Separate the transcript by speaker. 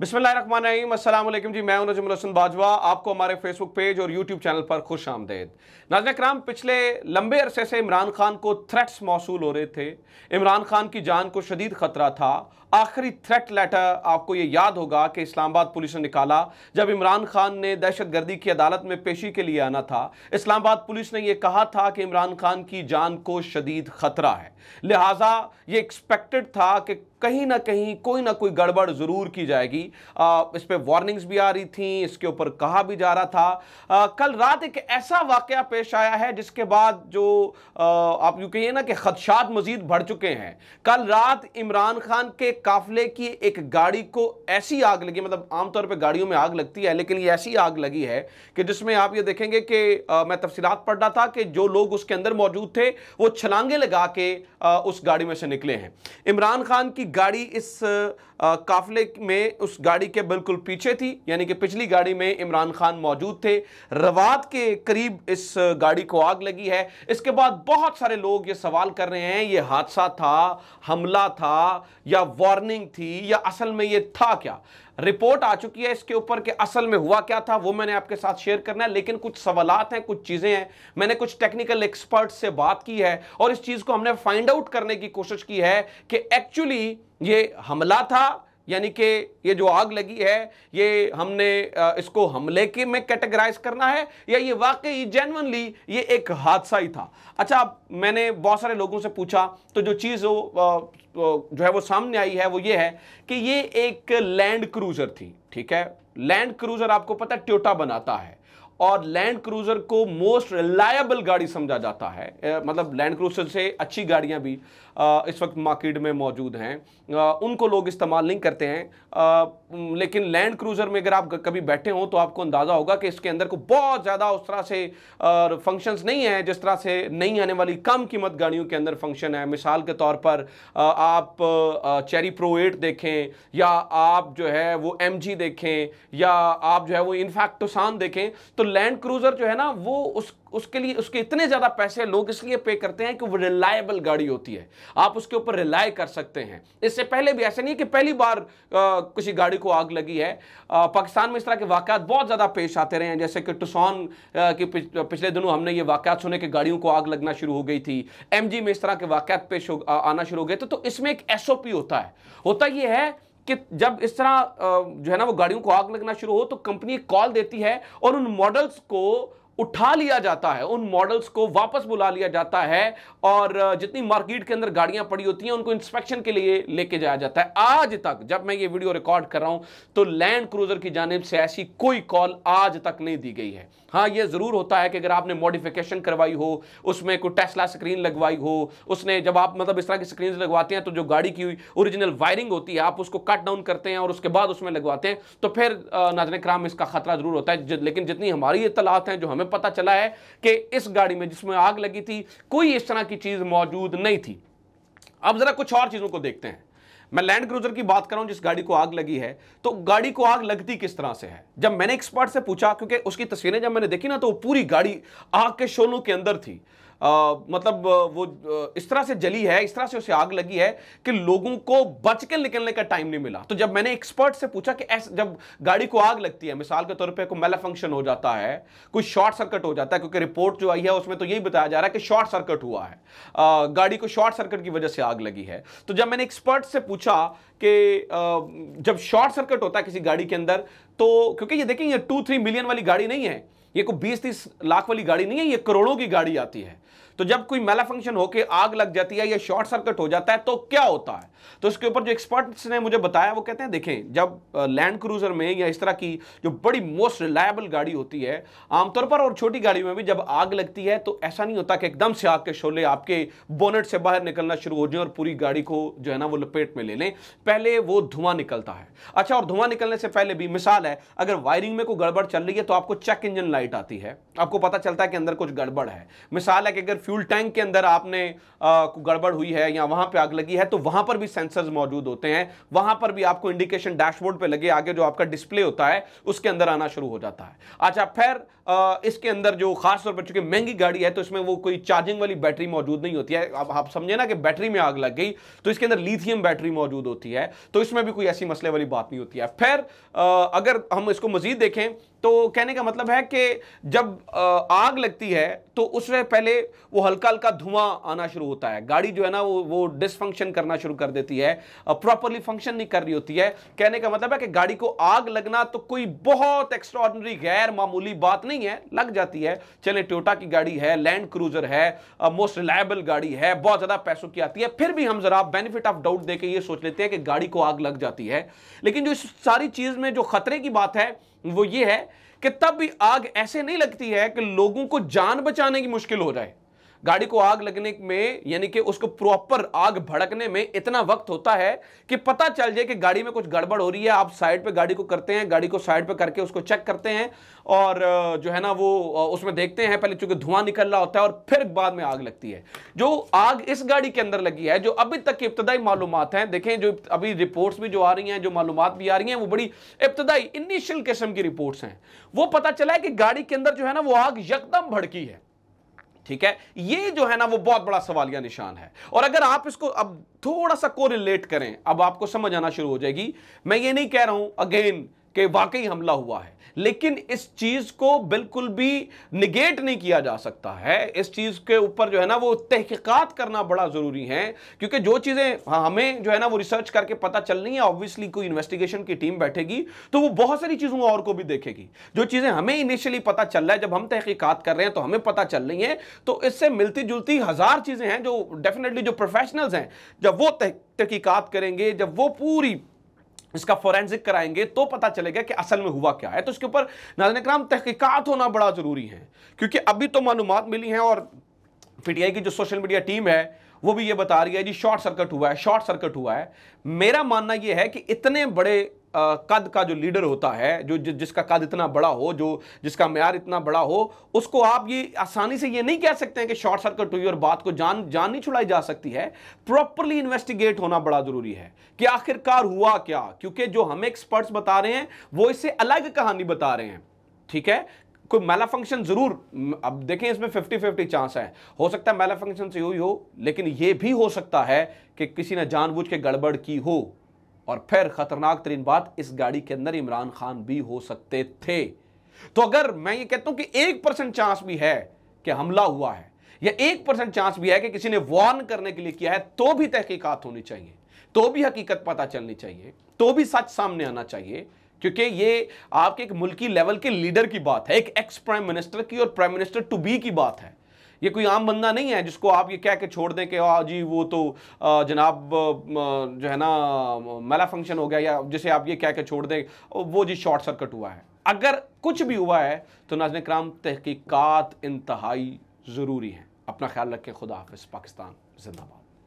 Speaker 1: बिस्मिल्लाम जी मैं नजमुल हसन बाजवा आपको हमारे फेसबुक पेज और यूट्यूब चैनल पर खुश आमदेद नाजन कराम पिछले लंबे अरसे से इमरान खान को थ्रेट्स मौसू हो रहे थे इमरान खान की जान को शदीद ख़तरा था आखिरी थ्रेट लेटर आपको ये याद होगा कि इस्लामाबाद पुलिस ने निकाला जब इमरान खान ने दहशत गर्दी की अदालत में पेशी के लिए आना था इस्लामाबाद पुलिस ने यह कहा था कि इमरान खान की जान को शदीद खतरा है लिहाजा ये एक्सपेक्टेड था कि कहीं ना कहीं कोई ना कोई गड़बड़ ज़रूर की जाएगी आ, इस पर वार्निंग्स भी आ रही थी इसके ऊपर कहा भी जा रहा था आ, कल रात एक ऐसा वाक़ पेश आया है जिसके बाद जो आ, आप यूँ कहिए ना कि खदशात मज़ीद बढ़ चुके हैं कल रात इमरान खान के काफले की एक गाड़ी को ऐसी आग लगी मतलब आमतौर पर गाड़ियों में आग लगती है लेकिन ये ऐसी आग लगी है कि जिसमें आप ये देखेंगे कि मैं तफसीलात पढ़ रहा था कि जो लोग उसके अंदर मौजूद थे वो छलांगे लगा के आ, उस गाड़ी में से निकले हैं इमरान खान की गाड़ी इस आ, में उस गाड़ी के बिल्कुल पीछे थी यानी कि पिछली गाड़ी में इमरान खान मौजूद थे रवात के करीब इस गाड़ी को आग लगी है इसके बाद बहुत सारे लोग ये सवाल कर रहे हैं ये हादसा था हमला था या वार्निंग थी या असल में ये था क्या रिपोर्ट आ चुकी है इसके ऊपर कि असल में हुआ क्या था वो मैंने आपके साथ शेयर करना है लेकिन कुछ सवाल हैं कुछ चीज़ें हैं मैंने कुछ टेक्निकल एक्सपर्ट से बात की है और इस चीज़ को हमने फाइंड आउट करने की कोशिश की है कि एक्चुअली ये हमला था यानी कि ये जो आग लगी है ये हमने इसको हमले के में कैटेगराइज करना है या ये वाकई जेनवनली ये एक हादसा ही था अच्छा मैंने बहुत सारे लोगों से पूछा तो जो चीज़ वो जो है वो सामने आई है वो ये है कि ये एक लैंड क्रूजर थी ठीक है लैंड क्रूजर आपको पता है ट्योटा बनाता है और लैंड क्रूजर को मोस्ट रिलायबल गाड़ी समझा जाता है मतलब लैंड क्रूजर से अच्छी गाड़ियां भी इस वक्त मार्केट में मौजूद हैं उनको लोग इस्तेमाल नहीं करते हैं लेकिन लैंड क्रूजर में अगर आप कभी बैठे हों तो आपको अंदाज़ा होगा कि इसके अंदर को बहुत ज़्यादा उस तरह से फंक्शंस नहीं हैं जिस तरह से नहीं आने वाली कम कीमत गाड़ियों के अंदर फंक्शन है मिसाल के तौर पर आप चेरी प्रो एट देखें या आप जो है वो एम देखें या आप जो है वो इनफैक्टोसान देखें तो लैंड तो क्रूजर जो है ना वो उस उसके लिए उसके इतने ज़्यादा पैसे लोग इसलिए पे करते हैं कि वो रिलायबल गाड़ी होती है आप उसके ऊपर रिलाय कर सकते हैं इससे पहले भी ऐसा नहीं है कि पहली बार किसी गाड़ी को आग लगी है आ, पाकिस्तान में इस तरह के वाकत बहुत ज़्यादा पेश आते रहे हैं जैसे कि टुसॉन की पिछ, पिछले दिनों हमने ये वाकत सुने कि गाड़ियों को आग लगना शुरू हो गई थी एम में इस तरह के वाकत पेश आना शुरू हो गए थे तो इसमें एक एस होता है होता यह है कि जब इस तरह जो है ना वो गाड़ियों को आग लगना शुरू हो तो कंपनी कॉल देती है और उन मॉडल्स को उठा लिया जाता है उन मॉडल्स को वापस बुला लिया जाता है और जितनी मार्केट के अंदर गाड़ियां पड़ी होती हैं उनको इंस्पेक्शन के लिए लेके जाया जाता है आज तक जब मैं ये वीडियो रिकॉर्ड कर रहा हूं तो लैंड क्रूजर की जानब से ऐसी कोई कॉल आज तक नहीं दी गई है हाँ ये ज़रूर होता है कि अगर आपने मॉडिफिकेशन करवाई हो उसमें कोई टेस्ला स्क्रीन लगवाई हो उसने जब आप मतलब इस तरह की स्क्रीन लगवाते हैं तो जो गाड़ी की ओरिजिनल वायरिंग होती है आप उसको कट डाउन करते हैं और उसके बाद उसमें लगवाते हैं तो फिर नाजन कराम इसका खतरा ज़रूर होता है लेकिन जितनी हमारी इतलात हैं जो हमें हमें पता चला है कि इस गाड़ी में जिसमें आग लगी थी कोई इस तरह की चीज़ मौजूद नहीं थी अब ज़रा कुछ और चीज़ों को देखते हैं मैं लैंड क्रूजर की बात कर रहा हूं जिस गाड़ी को आग लगी है तो गाड़ी को आग लगती किस तरह से है जब मैंने एक्सपर्ट से पूछा क्योंकि उसकी तस्वीरें जब मैंने देखी ना तो पूरी गाड़ी आग के शोलों के अंदर थी आ, मतलब वो इस तरह से जली है इस तरह से उसे आग लगी है कि लोगों को बच के निकलने का टाइम नहीं मिला तो जब मैंने एक्सपर्ट से पूछा कि ऐसा जब गाड़ी को आग लगती है मिसाल के तौर पे कोई मेला फंक्शन हो जाता है कोई शॉर्ट सर्किट हो जाता है क्योंकि रिपोर्ट जो आई है उसमें तो यही बताया जा रहा है कि शॉर्ट सर्किट हुआ है आ, गाड़ी को शॉर्ट सर्किट की वजह से आग लगी है तो जब मैंने एक्सपर्ट से पूछा कि जब शॉर्ट सर्किट होता है किसी गाड़ी के अंदर तो क्योंकि ये देखें ये टू थ्री मिलियन वाली गाड़ी नहीं है ये कोई बीस तीस लाख वाली गाड़ी नहीं है ये करोड़ों की गाड़ी आती है तो जब कोई मेला फंक्शन होकर आग लग जाती है या शॉर्ट सर्किट हो जाता है तो क्या होता है तो इसके ऊपर जो एक्सपर्ट्स ने मुझे बताया वो कहते हैं देखें जब लैंड क्रूजर में या इस तरह की जो बड़ी मोस्ट रिलायबल गाड़ी होती है आमतौर पर और छोटी गाड़ी में भी जब आग लगती है तो ऐसा नहीं होता कि एकदम से आग के शोले आपके बोनेट से बाहर निकलना शुरू हो जाए और पूरी गाड़ी को जो है ना वो लपेट में ले लें पहले वो धुआं निकलता है अच्छा और धुआं निकलने से पहले भी मिसाल है अगर वायरिंग में कोई गड़बड़ चल रही है तो आपको चेक इंजन लाइट लाइट आती है आपको पता चलता है कि अंदर कुछ गड़बड़ है मिसाल है कि अगर फ्यूल टैंक के अंदर आपने गड़बड़ हुई है या वहां पे आग लगी है तो वहां पर भी सेंसर्स मौजूद होते हैं वहां पर भी आपको इंडिकेशन डैशबोर्ड पे लगे आगे जो आपका डिस्प्ले होता है उसके अंदर आना शुरू हो जाता है अच्छा फिर इसके अंदर जो खास तौर पर चूंकि महंगी गाड़ी है तो इसमें वो कोई चार्जिंग वाली बैटरी मौजूद नहीं होती है अब आप समझे ना कि बैटरी में आग लग गई तो इसके अंदर लिथियम बैटरी मौजूद होती है तो इसमें भी कोई ऐसी मसले वाली बात नहीं होती है फिर अगर हम इसको मजीद देखें तो कहने का मतलब है कि जब आग लगती है तो उसमें पहले वो हल्का हल्का धुआं आना शुरू होता है गाड़ी जो है ना वो वो डिसफंक्शन करना शुरू कर देती है प्रॉपरली फंक्शन नहीं कर रही होती है कहने का मतलब है कि गाड़ी को आग लगना तो कोई बहुत एक्स्ट्रॉर्डनरी गैर मामूली बात नहीं है लग जाती है चले टोटा की गाड़ी है लैंड क्रूजर है मोस्ट रिलायबल गाड़ी है बहुत ज़्यादा पैसों की आती है फिर भी हम जरा बेनिफिट ऑफ डाउट देके ये सोच लेते हैं कि गाड़ी को आग लग जाती है लेकिन जो इस सारी चीज़ में जो खतरे की बात है वो ये है कि तब भी आग ऐसे नहीं लगती है कि लोगों को जान बचाने की मुश्किल हो जाए गाड़ी को आग लगने में यानी कि उसको प्रॉपर आग भड़कने में इतना वक्त होता है कि पता चल जाए कि गाड़ी में कुछ गड़बड़ हो रही है आप साइड पे गाड़ी को करते हैं गाड़ी को साइड पे करके उसको चेक करते हैं और जो है ना वो उसमें देखते हैं पहले चूंकि धुआं निकल रहा होता है और फिर बाद में आग लगती है जो आग इस गाड़ी के अंदर लगी है जो अभी तक की इब्तदाई मालूम हैं देखें जो अभी रिपोर्ट्स भी जो आ रही हैं जो मालूम भी आ रही हैं वो बड़ी इब्तदाई इनिशियल किस्म की रिपोर्ट्स हैं वो पता चला है कि गाड़ी के अंदर जो है ना वो आग यकदम भड़की है ठीक है ये जो है ना वो बहुत बड़ा सवाल या निशान है और अगर आप इसको अब थोड़ा सा कोरिलेट करें अब आपको समझ आना शुरू हो जाएगी मैं ये नहीं कह रहा हूं अगेन कि वाकई हमला हुआ है लेकिन इस चीज़ को बिल्कुल भी निगेट नहीं किया जा सकता है इस चीज़ के ऊपर जो है ना वो तहकीकात करना बड़ा ज़रूरी है क्योंकि जो चीज़ें हाँ, हमें जो है ना वो रिसर्च करके पता चल रही है ऑब्वियसली कोई इन्वेस्टिगेशन की टीम बैठेगी तो वो बहुत सारी चीज़ों और को भी देखेगी जो चीज़ें हमें इनिशियली पता चल रहा है जब हम तहकीकात कर रहे हैं तो हमें पता चल रही है तो इससे मिलती जुलती हज़ार चीज़ें हैं जो डेफिनेटली जो प्रोफेशनल्स हैं जब वो तहकीकात करेंगे जब वो पूरी इसका फोरेंसिक कराएंगे तो पता चलेगा कि असल में हुआ क्या है तो इसके ऊपर नाजन कराम तहकीकत होना बड़ा ज़रूरी है क्योंकि अभी तो मालूम मिली हैं और पीटीआई की जो सोशल मीडिया टीम है वो भी ये बता रही है जी शॉर्ट सर्किट हुआ है शॉर्ट सर्किट हुआ है मेरा मानना ये है कि इतने बड़े कद का जो लीडर होता है जो जि, जिसका कद इतना बड़ा हो जो जिसका मैार इतना बड़ा हो उसको आप ये आसानी से ये नहीं कह सकते हैं कि शॉर्ट सर्किट हुई और बात को जान जान नहीं छुड़ाई जा सकती है प्रॉपरली इन्वेस्टिगेट होना बड़ा ज़रूरी है कि आखिरकार हुआ क्या क्योंकि जो हमें एक्सपर्ट्स बता रहे हैं वो इसे अलग कहानी बता रहे हैं ठीक है कोई मेला फंक्शन जरूर अब देखें इसमें 50 50 चांस है हो सकता है मेला फंक्शन से हुई हो लेकिन यह भी हो सकता है कि किसी ने जानबूझ के गड़बड़ की हो और फिर खतरनाक तरीन बात इस गाड़ी के अंदर इमरान खान भी हो सकते थे तो अगर मैं ये कहता हूं कि एक परसेंट चांस भी है कि हमला हुआ है या एक परसेंट चांस भी है कि किसी ने वार्न करने के लिए किया है तो भी तहकीकात होनी चाहिए तो भी हकीकत पता चलनी चाहिए तो भी सच सामने आना चाहिए क्योंकि ये आपके एक मुल्की लेवल के लीडर की बात है एक एक्स प्राइम मिनिस्टर की और प्राइम मिनिस्टर टू बी की बात है ये कोई आम बंदा नहीं है जिसको आप ये कह के छोड़ दें कि हाँ जी वो तो जनाब जो है ना मेला फंक्शन हो गया या जिसे आप ये कह के छोड़ दें वो जी शॉर्ट सर्कट हुआ है अगर कुछ भी हुआ है तो नाजन कराम तहकीक़त इंतहाई ज़रूरी हैं अपना ख्याल रखें खुदा हाफ पाकिस्तान जिंदाबाद